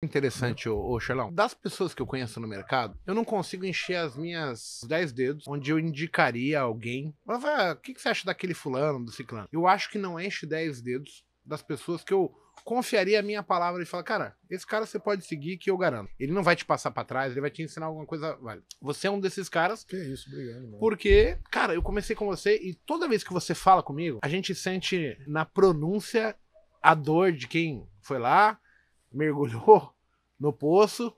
Interessante, ô, ô Charlão. Das pessoas que eu conheço no mercado, eu não consigo encher as minhas dez dedos onde eu indicaria alguém. Mas, ah, o que, que você acha daquele fulano, do ciclano? Eu acho que não enche dez dedos das pessoas que eu confiaria a minha palavra e falar, cara, esse cara você pode seguir que eu garanto. Ele não vai te passar para trás, ele vai te ensinar alguma coisa válida. Você é um desses caras. Que isso, obrigado. Mano. Porque, cara, eu comecei com você e toda vez que você fala comigo, a gente sente na pronúncia a dor de quem foi lá, mergulhou no poço,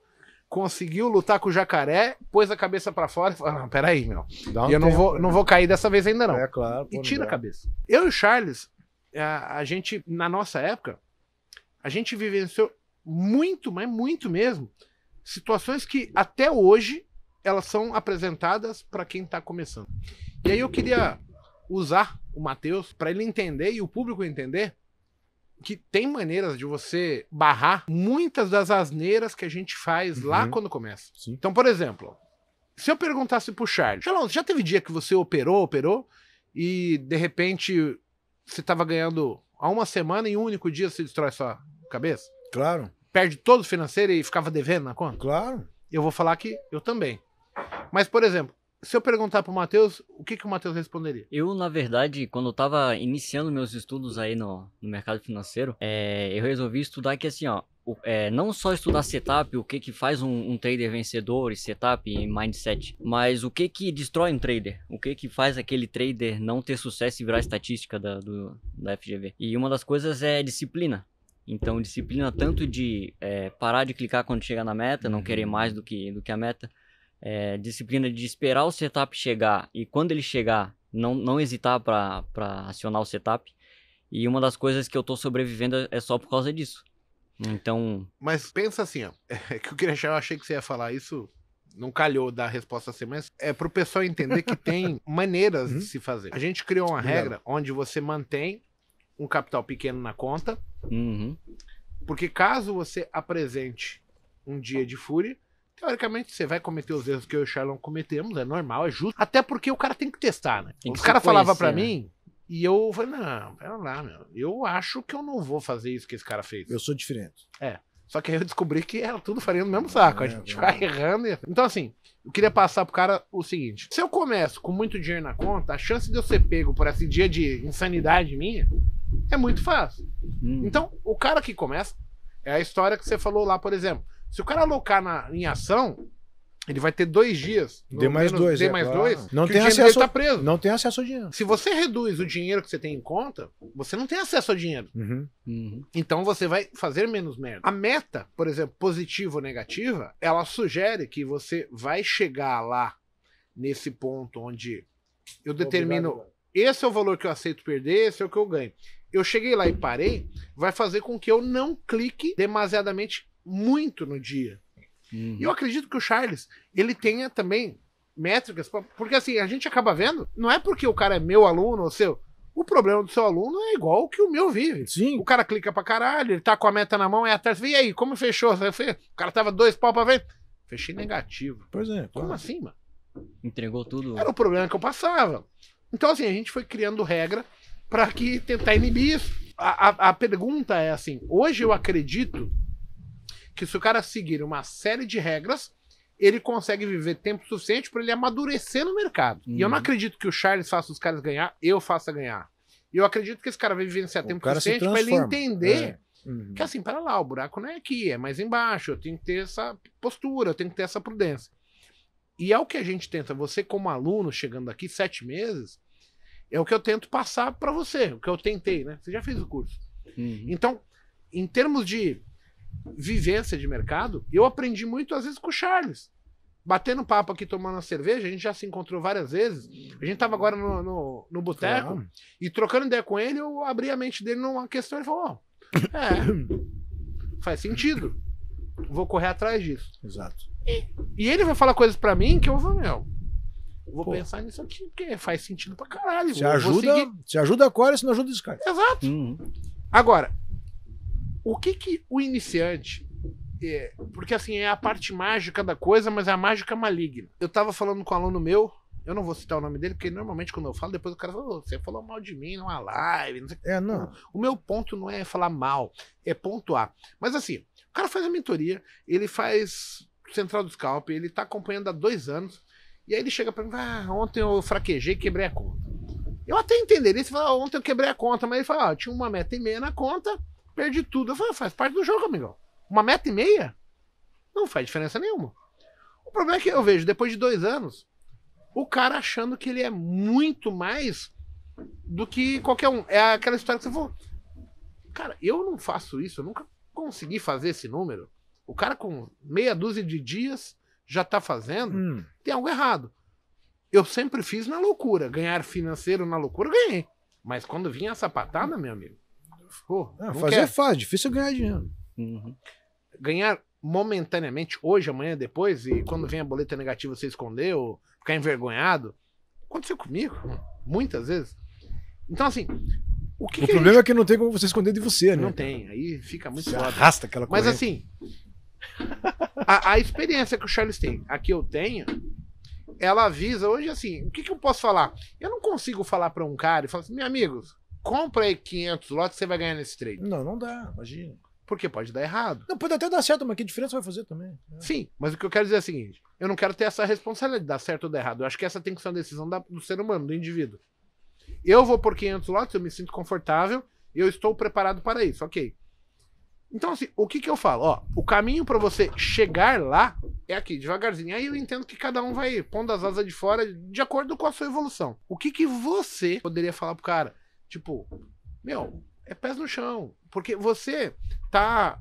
conseguiu lutar com o jacaré, pôs a cabeça para fora e falou: Não, peraí, meu. Um eu tempo, não, vou, né? não vou cair dessa vez ainda, não. É claro. E tira a cabeça. Eu e o Charles, a, a, gente, na nossa época, a gente vivenciou muito, mas muito mesmo, situações que até hoje elas são apresentadas para quem está começando. E aí eu queria usar o Matheus para ele entender e o público entender que tem maneiras de você barrar muitas das asneiras que a gente faz uhum. lá quando começa. Sim. Então, por exemplo, se eu perguntasse pro Charles, Charles, já teve dia que você operou, operou, e de repente você tava ganhando há uma semana e um único dia você destrói sua cabeça? Claro. Perde todo o financeiro e ficava devendo na conta? Claro. Eu vou falar que eu também. Mas, por exemplo, se eu perguntar o Matheus, o que, que o Matheus responderia? Eu, na verdade, quando eu estava iniciando meus estudos aí no, no mercado financeiro, é, eu resolvi estudar que assim, ó, é, não só estudar setup, o que que faz um, um, trader vencedor, setup e mindset, mas o que que destrói um trader, o que que faz aquele trader não ter sucesso e virar estatística da, do, da FGV. E uma das coisas é disciplina. Então, disciplina tanto de é, parar de clicar quando chega na meta, não querer uhum. mais do que, do que a meta, é, disciplina de esperar o setup chegar e quando ele chegar, não, não hesitar para acionar o setup. E uma das coisas que eu tô sobrevivendo é só por causa disso. Então. Mas pensa assim, ó. É que eu queria achar, eu achei que você ia falar isso. Não calhou dar resposta assim, mas é pro pessoal entender que tem uhum. maneiras de se fazer. A gente criou uma regra Legal. onde você mantém um capital pequeno na conta. Uhum. Porque caso você apresente um dia de fúria, Teoricamente, você vai cometer os erros que eu e o Charlon cometemos, é normal, é justo. Até porque o cara tem que testar, né? Tem os caras falavam para né? mim, e eu falei, não, pera lá, meu. Eu acho que eu não vou fazer isso que esse cara fez. Eu sou diferente. É. Só que aí eu descobri que era tudo farinha no mesmo saco. É, a gente é. vai é. errando. E... Então, assim, eu queria passar pro cara o seguinte: se eu começo com muito dinheiro na conta, a chance de eu ser pego por esse dia de insanidade minha é muito fácil. Hum. Então, o cara que começa é a história que você falou lá, por exemplo. Se o cara alocar na, em ação, ele vai ter dois dias. Dê mais menos, dois. Dê é, mais claro. dois. Não tem acesso. Tá preso. Não tem acesso ao dinheiro. Se você reduz o dinheiro que você tem em conta, você não tem acesso ao dinheiro. Uhum. Uhum. Então você vai fazer menos merda. A meta, por exemplo, positiva ou negativa, ela sugere que você vai chegar lá nesse ponto onde eu determino Obrigado. esse é o valor que eu aceito perder, esse é o que eu ganho. Eu cheguei lá e parei, vai fazer com que eu não clique demasiadamente muito no dia. Uhum. E eu acredito que o Charles, ele tenha também métricas, pra, porque assim, a gente acaba vendo, não é porque o cara é meu aluno ou seu, o problema do seu aluno é igual que o meu vive. Sim. O cara clica pra caralho, ele tá com a meta na mão, é atrás, e aí, como fechou? O cara tava dois pau pra ver. Fechei negativo. por exemplo é, Como assim, mano? Entregou tudo. Era o problema que eu passava. Então, assim, a gente foi criando regra para que tentar inibir isso. A, a, a pergunta é assim: hoje eu acredito que se o cara seguir uma série de regras, ele consegue viver tempo suficiente para ele amadurecer no mercado. Uhum. E eu não uhum. acredito que o Charles faça os caras ganhar, eu faça ganhar. Eu acredito que esse cara vai vivenciar tempo suficiente para ele entender é. uhum. que assim, para lá, o buraco não é aqui, é mais embaixo, eu tenho que ter essa postura, eu tenho que ter essa prudência. E é o que a gente tenta, você como aluno chegando aqui sete meses, é o que eu tento passar para você, o que eu tentei, né? Você já fez o curso. Uhum. Então, em termos de vivência de mercado, eu aprendi muito às vezes com o Charles. Batendo papo aqui, tomando uma cerveja, a gente já se encontrou várias vezes. A gente tava agora no, no, no boteco e trocando ideia com ele, eu abri a mente dele numa questão. Ele falou: oh, é, faz sentido. Vou correr atrás disso. Exato. E, e ele vai falar coisas para mim que eu vou, meu, vou Pô. pensar nisso aqui, porque faz sentido pra caralho. Se ajuda, se ajuda a Core, se não ajuda o Exato. Uhum. Agora, o que que o iniciante é, porque assim é a parte mágica da coisa, mas é a mágica maligna. Eu tava falando com um aluno meu, eu não vou citar o nome dele, porque normalmente quando eu falo, depois o cara fala, você falou mal de mim numa live. Não sei. É, não. O meu ponto não é falar mal, é pontuar. Mas assim, o cara faz a mentoria, ele faz Central do Scalp, ele tá acompanhando há dois anos, e aí ele chega pra mim, ah, ontem eu fraquejei e quebrei a conta. Eu até entenderia se falar, ah, ontem eu quebrei a conta, mas ele fala, ah, tinha uma meta e meia na conta, perde tudo. Eu falei, ah, faz parte do jogo, amigão. Uma meta e meia não faz diferença nenhuma. O problema é que eu vejo, depois de dois anos, o cara achando que ele é muito mais do que qualquer um. É aquela história que você falou. Cara, eu não faço isso, eu nunca consegui fazer esse número. O cara com meia dúzia de dias já tá fazendo, hum. tem algo errado. Eu sempre fiz na loucura. Ganhar financeiro na loucura, ganhei. Mas quando vinha a sapatada, meu amigo, Pô, não, não fazer é fácil, difícil é ganhar dinheiro. Uhum. Ganhar momentaneamente, hoje, amanhã, depois, e quando vem a boleta negativa você esconder ou ficar envergonhado. Aconteceu comigo, muitas vezes. Então, assim, o, que o que problema gente... é que não tem como você esconder de você, né? Não tem, aí fica muito você arrasta aquela coisa. Mas assim, a, a, experiência que o Charles tem, a que eu tenho, ela avisa hoje assim, o que, que eu posso falar? Eu não consigo falar para um cara e falar assim, meus amigos, compra aí 500 lotes você vai ganhar nesse trade. Não, não dá, imagina. Porque pode dar errado. Não, pode até dar certo, mas que diferença vai fazer também? É. Sim, mas o que eu quero dizer é o seguinte: eu não quero ter essa responsabilidade de dar certo ou dar errado. Eu acho que essa tem que ser uma decisão da, do ser humano, do indivíduo. Eu vou por 500 lotes, eu me sinto confortável, eu estou preparado para isso, ok. Então, assim, o que, que eu falo? Ó, o caminho para você chegar lá é aqui, devagarzinho. Aí eu entendo que cada um vai pondo as asas de fora de acordo com a sua evolução. O que, que você poderia falar pro cara? Tipo, meu, é pés no chão. Porque você tá.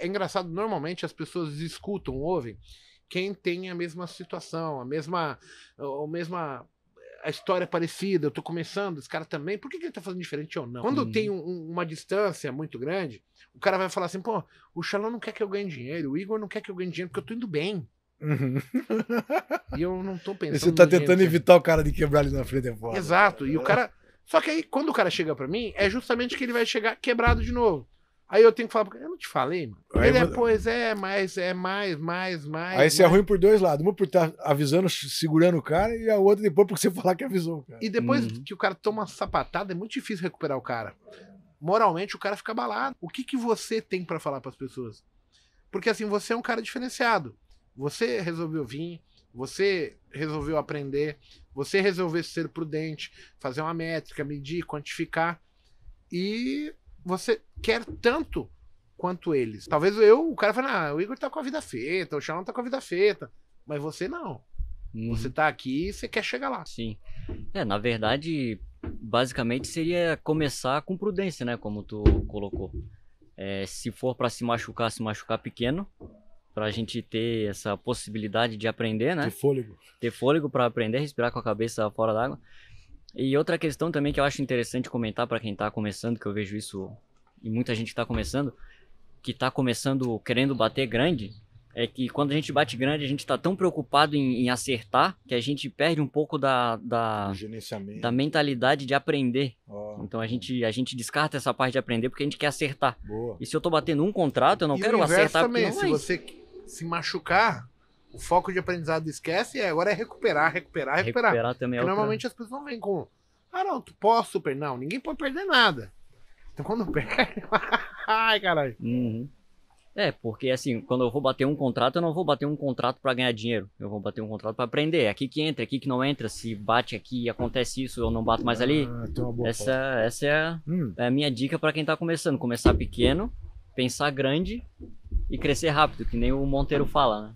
É engraçado, normalmente as pessoas escutam, ouvem quem tem a mesma situação, a mesma. A mesma a história é parecida, eu tô começando, esse cara também, por que, que ele tá fazendo diferente ou não? Quando hum. tem um, uma distância muito grande, o cara vai falar assim, pô, o Xalão não quer que eu ganhe dinheiro, o Igor não quer que eu ganhe dinheiro porque eu tô indo bem. Uhum. E eu não tô pensando. Tá e você tá tentando dinheiro, evitar o cara de quebrar ali na frente e é fora. Exato. E o cara, só que aí, quando o cara chega para mim, é justamente que ele vai chegar quebrado de novo. Aí eu tenho que falar, porque eu não te falei, mano. Aí, ele é, pois é, mas é mais, mais, mais. Aí você é mais. é ruim por dois lados. Uma por estar tá avisando, segurando o cara, e a outra depois porque você falar que avisou. Cara. E depois uhum. que o cara toma uma sapatada, é muito difícil recuperar o cara. Moralmente, o cara fica abalado. O que, que você tem para falar para as pessoas? Porque assim, você é um cara diferenciado. Você resolveu vir, você resolveu aprender, você resolveu ser prudente, fazer uma métrica, medir, quantificar e você quer tanto quanto eles. Talvez eu, o cara fale, ah, o Igor tá com a vida feita, o Xalão tá com a vida feita, mas você não. Uhum. Você tá aqui e você quer chegar lá. Sim. É, na verdade, basicamente seria começar com prudência, né, como tu colocou. É, se for para se machucar, se machucar pequeno, para a gente ter essa possibilidade de aprender, né? Ter fôlego. Ter fôlego para aprender, respirar com a cabeça fora d'água. E outra questão também que eu acho interessante comentar para quem está começando, que eu vejo isso e muita gente está começando, que está começando querendo bater grande, é que quando a gente bate grande, a gente está tão preocupado em, em, acertar que a gente perde um pouco da, da, da mentalidade de aprender. Oh, então a gente, a gente descarta essa parte de aprender porque a gente quer acertar. Boa. E se eu estou batendo um contrato, eu não e quero acertar também, porque não se é você isso se machucar, o foco de aprendizado esquece e agora é recuperar, recuperar, recuperar. recuperar também é outra... Normalmente as pessoas não vêm com, ah não, tu posso perder. Não, ninguém pode perder nada. Então quando perde, ai caralho. Uhum. É, porque assim, quando eu vou bater um contrato, eu não vou bater um contrato para ganhar dinheiro. Eu vou bater um contrato para aprender. É aqui que entra, é aqui que não entra. Se bate aqui acontece isso, eu não bato mais ali. Ah, então é essa, essa é, a, hum. é a minha dica para quem tá começando. Começar pequeno, pensar grande e crescer rápido, que nem o Monteiro fala, né?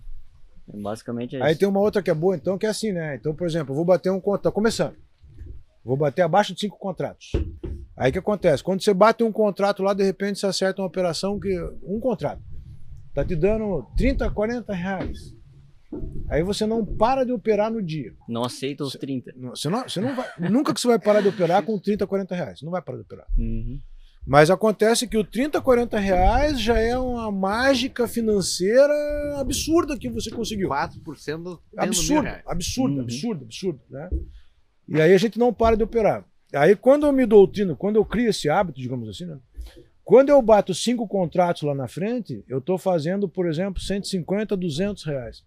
Basicamente é isso. Aí tem uma outra que é boa, então, que é assim, né? Então, por exemplo, eu vou bater um contrato. Tá começando. Vou bater abaixo de cinco contratos. Aí o que acontece? Quando você bate um contrato lá, de repente você acerta uma operação que. Um contrato. Tá te dando 30, 40 reais. Aí você não para de operar no dia. Não aceita os 30. Você não, você não vai, nunca que você vai parar de operar com 30, 40 reais. Não vai parar de operar. Uhum. Mas acontece que o 30, 40 reais já é uma mágica financeira absurda que você conseguiu. 4% do absurdo, absurdo, uhum. absurdo, absurdo, né? E aí a gente não para de operar. Aí quando eu me doutrino, quando eu crio esse hábito, digamos assim, né? Quando eu bato cinco contratos lá na frente, eu estou fazendo, por exemplo, 150, 200 reais.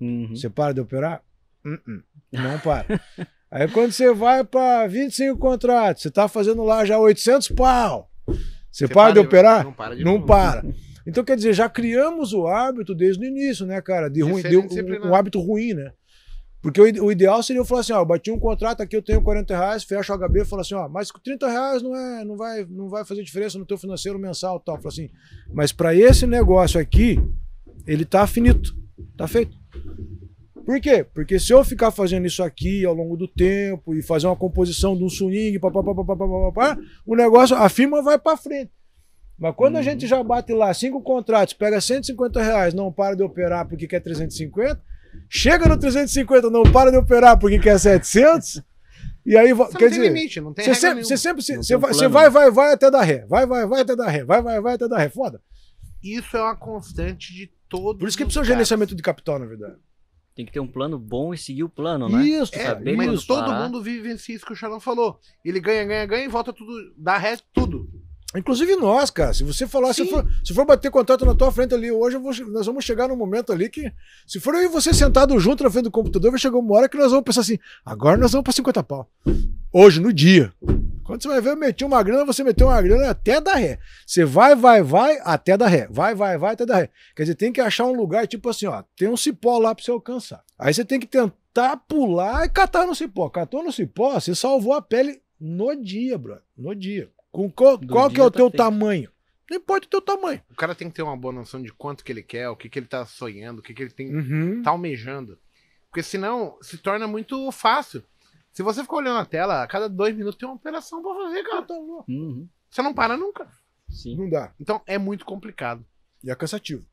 Uhum. Você para de operar? Uh -uh. Não para. Aí quando você vai para 25 contratos, você está fazendo lá já 800 pau. Você, você para, para de operar? Não para. De não novo. para. Então, quer dizer, já criamos o hábito desde o início, né, cara? De ruim, de, um, um né? hábito ruim, né? Porque o, ideal seria eu falar assim, ó, eu bati um contrato aqui, eu tenho 40 reais, fecho o HB e falo assim, ó, mas 30 reais não, é, não, vai, não vai fazer diferença no teu financeiro mensal tal. Eu falo assim, mas para esse negócio aqui, ele tá finito, tá feito. Por quê? Porque se eu ficar fazendo isso aqui ao longo do tempo e fazer uma composição de um swing, papapá, papapá, papapá, o negócio, a firma vai para frente. Mas quando uhum. a gente já bate lá cinco contratos, pega 150 reais, não para de operar porque quer 350, chega no 350, não para de operar porque quer 700, e aí você quer dizer, limite, não tem você sempre, você sempre você, vai, você vai, vai, vai até dar ré, vai, vai, vai até dar ré, vai, vai, vai até dar ré, foda. Isso é uma constante de todo. Por isso que precisa de gerenciamento de capital, na verdade. Tem que ter um plano bom e seguir o plano, né? Isso, é, saber mas todo mundo vive vivencia isso que o Xarão falou. Ele ganha, ganha, ganha e volta tudo, dá ré tudo. Inclusive nós, cara. Se você falar, se for, se for bater contato na tua frente ali hoje, vou, nós vamos chegar num momento ali que, se for eu e você sentado junto na frente do computador, vai chegar uma hora que nós vamos pensar assim: agora nós vamos para 50 pau. Hoje, no dia. Quando você vai ver, eu meti uma grana, você meteu uma grana até da ré. Você vai, vai, vai, até da ré. Vai, vai, vai, até da ré. Quer dizer, tem que achar um lugar, tipo assim, ó, tem um cipó lá pra você alcançar. Aí você tem que tentar pular e catar no cipó. Catou no cipó, você salvou a pele no dia, brother. No dia. Com qual, qual dia que é o tá teu feito. tamanho? Não importa o teu tamanho. O cara tem que ter uma boa noção de quanto que ele quer, o que, que ele tá sonhando, o que, que ele tem, uhum. tá almejando. Porque senão se torna muito fácil. Se você ficar olhando a tela, a cada dois minutos tem uma operação pra fazer, cara. Tá louco. Uhum. Você não para nunca. Sim. Não dá. Então é muito complicado. E é cansativo.